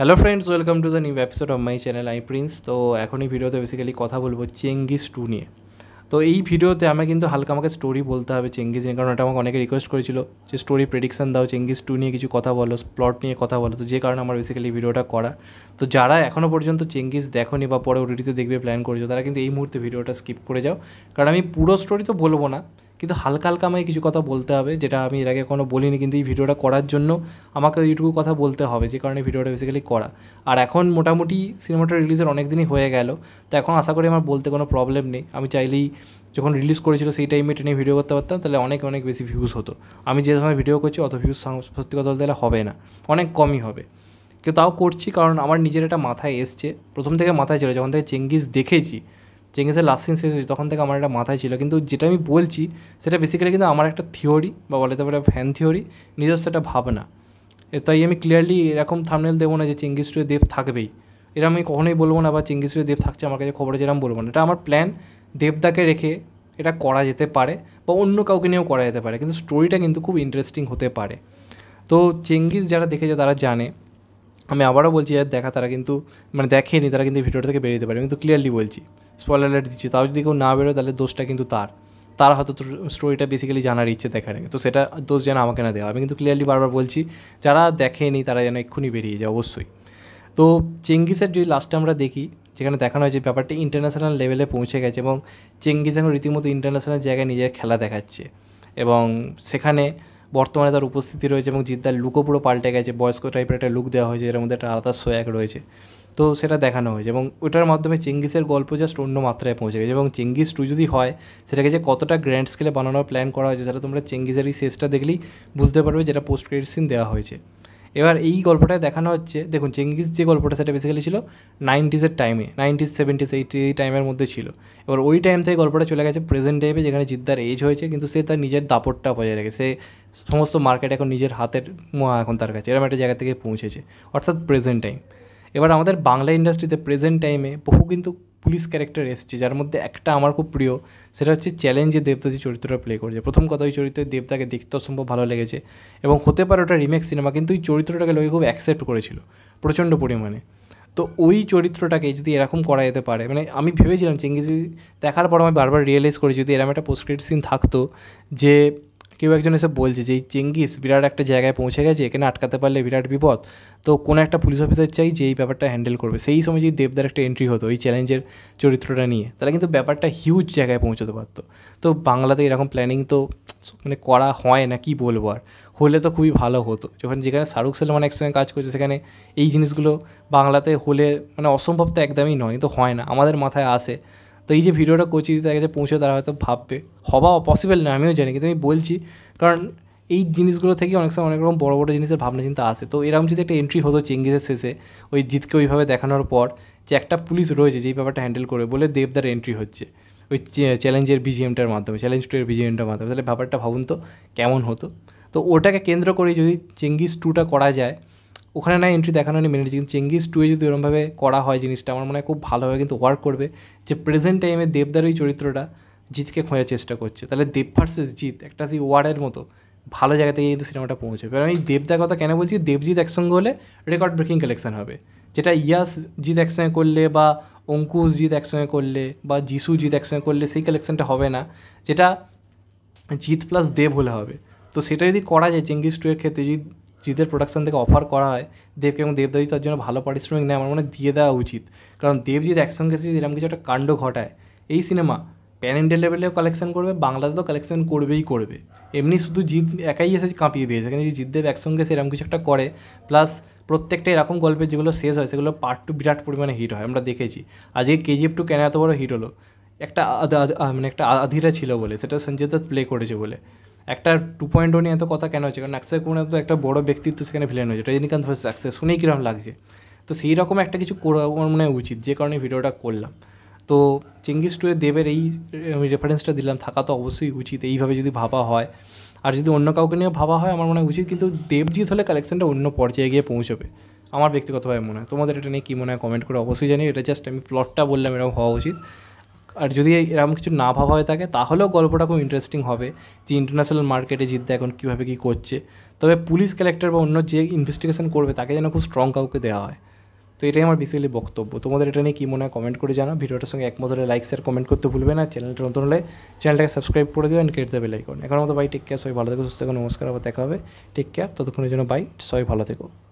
hello friends welcome to the new episode of my channel I Prince তো এখনই ভিডিওতে basically কথা বলবো চেঙ্গিস টু নিয়ে তো এই ভিডিওতে আমি কিন্তু হালকা আমাকে স্টোরি বলতে হবে চেঙ্গিস নিয়ে কারণ এটা আমাকে অনেকে রিকোয়েস্ট করেছিল যে স্টোরি প্রেডিকশান দাও চেঙ্গিস টু নিয়ে কিছু কথা বলো প্লট নিয়ে কথা বলো তো যে কারণে আমার বেসিক্যালি ভিডিওটা করা তো যারা এখনও পর্যন্ত চেঙ্গিস দেখোনি বা পরে ওটিতে দেখবে প্ল্যান করেছো তারা কিন্তু এই মুহূর্তে ভিডিওটা স্কিপ করে যাও কারণ আমি পুরো স্টোরি তো বলবো না কিন্তু হালকা হালকা আমাকে কিছু কথা বলতে হবে যেটা আমি এর আগে কোনো বলিনি কিন্তু এই ভিডিওটা করার জন্য আমাকে এইটুকু কথা বলতে হবে যে কারণে ভিডিওটা বেসিক্যালি করা আর এখন মোটামুটি সিনেমাটা রিলিজের অনেক দিনই হয়ে গেল তো এখন আশা করি আমার বলতে কোনো প্রবলেম নেই আমি চাইলেই যখন রিলিজ করেছিল সেই টাইমে টেনে ভিডিও করতে পারতাম তাহলে অনেক অনেক বেশি ভিউজ হতো আমি যে সময় ভিডিও করছি অত ভিউজ সত্যি কথা বলতে হবে না অনেক কমই হবে কিন্তু তাও করছি কারণ আমার নিজের এটা মাথায় এসছে প্রথম থেকে মাথায় ছিল যখন থেকে চেঙ্গিস দেখেছি চেঙ্গিসের লাস্ট সিন শেষ হয়েছে তখন থেকে আমার একটা মাথায় ছিল কিন্তু যেটা আমি বলছি সেটা বেসিক্যালি কিন্তু আমার একটা থিওরি বা বলে যেতে পারে ফ্যান থিওরি নিজস্ব একটা ভাবনা তাই আমি ক্লিয়ারলি এরকম থামনেল দেবো না যে চেঙ্গিসুরে দেব থাকবেই এটা আমি কখনোই বলবো না বা চেঙ্গিসুরে দেব থাকছে আমার কাছে খবরে যেরকম বলবো না এটা আমার প্ল্যান দেবদাকে রেখে এটা করা যেতে পারে বা অন্য কাউকে নিয়েও করা যেতে পারে কিন্তু স্টোরিটা কিন্তু খুব ইন্টারেস্টিং হতে পারে তো চেঙ্গিস যারা দেখেছে তারা জানে আমি আবারও বলছি যাদের দেখা তারা কিন্তু মানে দেখেনি তারা কিন্তু ভিডিওটা থেকে বেরিয়ে পারে কিন্তু ক্লিয়ারলি বলছি স্পল অ্যালার্ট দিচ্ছি তাও যদি কেউ না বেরোয় তাহলে দোষটা কিন্তু তার তার হয়তো স্টোরিটা বেসিক্যালি জানার ইচ্ছে দেখা নেই তো সেটা দোষ যেন আমাকে না দেওয়া আমি কিন্তু ক্লিয়ারলি বারবার বলছি যারা দেখেনি তারা যেন এক্ষুনি বেরিয়ে যায় অবশ্যই তো চেঙ্গিসের যদি লাস্টে আমরা দেখি যেখানে দেখানো হয়েছে ব্যাপারটা ইন্টারন্যাশনাল লেভেলে পৌঁছে গেছে এবং চেঙ্গিস এখন রীতিমতো ইন্টারন্যাশনাল জায়গায় নিজের খেলা দেখাচ্ছে এবং সেখানে বর্তমানে তার উপস্থিতি রয়েছে এবং জিদ্দার লুকও পুরো পাল্টে গেছে বয়স্ক টাইপের একটা লুক দেওয়া হয়েছে এর মধ্যে একটা আলাদা সোয়াগ রয়েছে তো সেটা দেখানো হয়েছে এবং ওটার মাধ্যমে চেঙ্গিসের গল্প জাস্ট অন্য মাত্রায় পৌঁছে গেছে এবং চেঙ্গিস টু যদি হয় সেটাকে যে কতটা গ্র্যান্ড স্কেলে বানানোর প্ল্যান করা হয়েছে সেটা তোমরা চেঙ্গিসের এই শেষটা দেখলেই বুঝতে পারবে যেটা পোস্ট ক্রেডিট সিন দেওয়া হয়েছে এবার এই গল্পটায় দেখানো হচ্ছে দেখুন চেঙ্গিস যে গল্পটা সেটা বেসিক্যালি ছিল নাইনটিসের টাইমে নাইনটিস সেভেন্টিস এইটি এই টাইমের মধ্যে ছিল এবার ওই টাইম থেকে গল্পটা চলে গেছে প্রেজেন্ট টাইমে যেখানে জিদ্দার এজ হয়েছে কিন্তু সে তার নিজের দাপটটা বজায় রাখে সে সমস্ত মার্কেট এখন নিজের হাতের মোয়া এখন তার কাছে এরকম একটা জায়গা থেকে পৌঁছেছে অর্থাৎ প্রেজেন্ট টাইম এবার আমাদের বাংলা ইন্ডাস্ট্রিতে প্রেজেন্ট টাইমে বহু কিন্তু পুলিশ ক্যারেক্টার এসছে যার মধ্যে একটা আমার খুব প্রিয় সেটা হচ্ছে চ্যালেঞ্জে দেবতা যে চরিত্রটা প্লে করছে প্রথম কথা ওই চরিত্রে দেবতাকে দেখতে অসম্ভব ভালো লেগেছে এবং হতে পারে ওটা রিমেক সিনেমা কিন্তু ওই চরিত্রটাকে লোকে খুব অ্যাকসেপ্ট করেছিল প্রচণ্ড পরিমাণে তো ওই চরিত্রটাকে যদি এরকম করা যেতে পারে মানে আমি ভেবেছিলাম চেঙ্গিজি দেখার পর আমি বারবার রিয়েলাইজ করেছি যদি এরকম একটা পোস্ট ক্রেডিট সিন থাকতো যে কেউ একজন এসে বলছে যে এই চেঙ্গিস বিরাট একটা জায়গায় পৌঁছে গেছে এখানে আটকাতে পারলে বিরাট বিপদ তো কোনো একটা পুলিশ অফিসার চাই যে এই ব্যাপারটা হ্যান্ডেল করবে সেই সময় যদি দেবদার একটা এন্ট্রি হতো এই চ্যালেঞ্জের চরিত্রটা নিয়ে তাহলে কিন্তু ব্যাপারটা হিউজ জায়গায় পৌঁছতে পারতো তো বাংলাতে এরকম প্ল্যানিং তো মানে করা হয় না কি বলবো আর হলে তো খুবই ভালো হতো যখন যেখানে শাহরুখ সালমান একসঙ্গে কাজ করছে সেখানে এই জিনিসগুলো বাংলাতে হলে মানে অসম্ভব তো একদমই নয় তো হয় না আমাদের মাথায় আসে তো এই যে ভিডিওটা কোচিতে আগে যে পৌঁছে তার হয় তো ভাববে হবার পসিবল না আমিও জানি কিন্তু আমি বলছি কারণ এই জিনিসগুলোর থেকে অনেক সময় অনেক রকম বড় বড় জিনিসের ভাবনা চিন্তা আসে তো এরকম যদি একটা এন্ট্রি হতো চেঙ্গিস এর শেষে ওই জিতকে ওইভাবে দেখানোর পর যে একটা পুলিশ রয়েছে যে এই ব্যাপারটা হ্যান্ডেল করে বলে দেব দা এন্ট্রি হচ্ছে ওই চ্যালেঞ্জের বিজিএমটার মাধ্যমে চ্যালেঞ্জ টু এর বিজিএমটার মাধ্যমে তাহলে ব্যাপারটা ভাবুন তো কেমন হতো তো ওটাকে কেন্দ্র করে যদি চেঙ্গিস টুটা করা যায় ওখানে না এন্ট্রি দেখানোনি মেনু কিন্তু চেঙ্গিস টু এ যদি এরকম ভাবে কড়া হয় জিনিসটা আমার মনে হয় খুব ভালো হবে কিন্তু ওয়ার্ক করবে যে প্রেজেন্ট টাইমে দেবদারই চরিত্রটা জিতকে খোঁয়া চেষ্টা করছে তাহলে দেবভার্স জিত একটা সি ওয়াদ এর মতো ভালো জায়গা থেকে এই সিনেমাটা পৌঁছে però আমি দেবদা কথা কেন বলছি দেবজিৎ এক্সঙ্গেলে রেকর্ড ব্রেকিং কালেকশন হবে যেটা ইয়াস জিত এক্সঙ্গেলে বা অঙ্কুশ জিত এক্সঙ্গেলে বা জিসু জিত এক্সঙ্গেলে সেই কালেকশনটা হবে না যেটা জিত প্লাস দেব হবে তো সেটা যদি করা যায় চেঙ্গিস টু এর ক্ষেত্রে জিত জিদের প্রোডাকশান থেকে অফার করা হয় দেবকে এবং দেবদাজি তার জন্য ভালো পারিশ্রমিক নেয় আমার মনে দিয়ে দেওয়া উচিত কারণ দেবজিৎ একসঙ্গে যদি এরকম কিছু একটা কাণ্ড ঘটায় এই সিনেমা প্যান ইন্ডিয়া লেভেলেও কালেকশন করবে বাংলাতে তো কালেকশন করবেই করবে এমনি শুধু জিৎ একাই এসে কাঁপিয়ে দিয়েছে কিন্তু জিৎ দেব একসঙ্গে সে এরকম কিছু একটা করে প্লাস প্রত্যেকটা এরকম গল্পে যেগুলো শেষ হয় সেগুলো পার্ট টু বিরাট পরিমাণে হিট হয় আমরা দেখেছি আজকে কেজিএফ টু কেন এত বড় হিট হলো একটা মানে একটা আধিরা ছিল বলে সেটা সঞ্জয় দত্ত প্লে করেছে বলে একটা টু পয়েন্ট ও নিয়ে এত কথা কেন হচ্ছে কারণ অক্ষয় কুমার তো একটা বড় ব্যক্তিত্ব সেখানে ভিলেন হয়েছে রজনীকান্ত ভার্সেস অক্ষয় শুনেই কীরকম লাগছে তো সেই রকম একটা কিছু করা আমার মনে উচিত যে কারণে ভিডিওটা করলাম তো চেঙ্গিস টুয়ে দেবের এই আমি রেফারেন্সটা দিলাম থাকা তো অবশ্যই উচিত এইভাবে যদি ভাবা হয় আর যদি অন্য কাউকে নিয়ে ভাবা হয় আমার মনে হয় উচিত কিন্তু দেবজিৎ হলে কালেকশনটা অন্য পর্যায়ে গিয়ে পৌঁছবে আমার ব্যক্তিগতভাবে মনে হয় তোমাদের এটা নিয়ে কী মনে হয় কমেন্ট করে অবশ্যই জানি এটা জাস্ট আমি প্লটটা বললাম এরকম হওয়া উচিত আর যদি এরকম কিছু না ভাবা হয়ে থাকে তাহলেও গল্পটা খুব ইন্টারেস্টিং হবে যে ইন্টারন্যাশনাল মার্কেটে জিতদা এখন কীভাবে কী করছে তবে পুলিশ ক্যারেক্টার বা অন্য যে ইনভেস্টিগেশন করবে তাকে যেন খুব স্ট্রং কাউকে দেওয়া হয় তো এটাই আমার বেসিক্যালি বক্তব্য তোমাদের এটা নিয়ে কী মনে হয় কমেন্ট করে জানা ভিডিওটার সঙ্গে একমত হলে লাইক শেয়ার কমেন্ট করতে ভুলবে না চ্যানেলটা নতুন হলে চ্যানেলটাকে সাবস্ক্রাইব করে দিও অ্যান্ড কেটে দেবে করুন এখন মতো বাই টেক কেয়ার সবাই ভালো থেকো সুস্থ থেকো নমস্কার আবার দেখা হবে টেক কেয়ার ততক্ষণের জন্য বাই সবাই ভালো থেকো